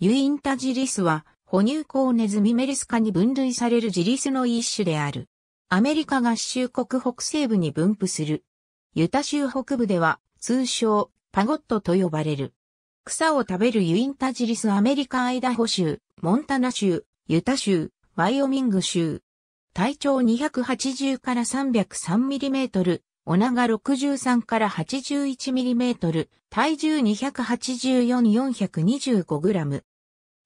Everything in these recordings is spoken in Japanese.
ユインタジリスは、哺乳孔ネズミメリス科に分類されるジリスの一種である。アメリカ合衆国北西部に分布する。ユタ州北部では、通称、パゴットと呼ばれる。草を食べるユインタジリスアメリカアイダホ州、モンタナ州、ユタ州、ワイオミング州。体長280から303ミリメートル、お長63から81ミリメートル、体重284-425グラム。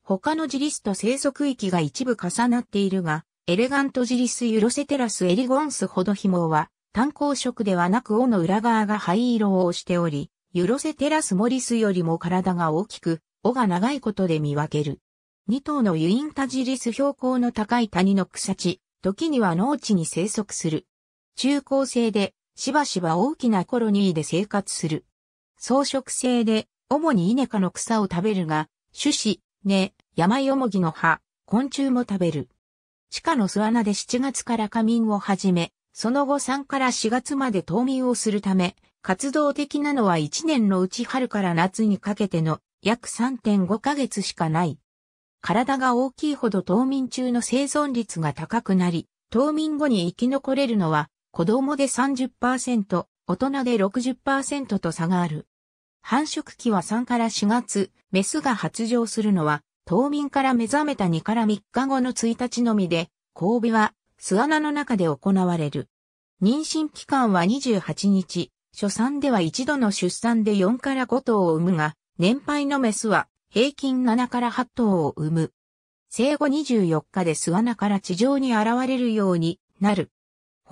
他のジリスと生息域が一部重なっているが、エレガントジリスユロセテラスエリゴンスほど紐は、単光色ではなく尾の裏側が灰色をしており、ユロセテラスモリスよりも体が大きく、尾が長いことで見分ける。2頭のユインタジリス標高の高い谷の草地、時には農地に生息する。中高生でしばしば大きなコロニーで生活する。草食性で、主にイネ科の草を食べるが、種子、根、山よもぎの葉、昆虫も食べる。地下の巣穴で7月から仮眠を始め、その後3から4月まで冬眠をするため、活動的なのは1年のうち春から夏にかけての約3.5ヶ月しかない。体が大きいほど冬眠中の生存率が高くなり、冬眠後に生き残れるのは子供で30%、大人で60%と差がある。繁殖期は3から4月、メスが発情するのは、冬眠から目覚めた2から3日後の1日のみで、交尾は巣穴の中で行われる。妊娠期間は28日、初産では一度の出産で4から5頭を産むが、年配のメスは平均7から8頭を産む。生後24日で巣穴から地上に現れるようになる。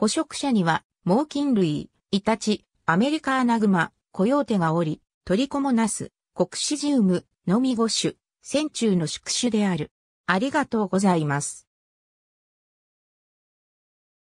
捕食者には、猛禽類、イタチ、アメリカアナグマ、コヨーテがおり、トリコモナス、コクシジウム、のみ5種、線中の宿主である。ありがとうございます。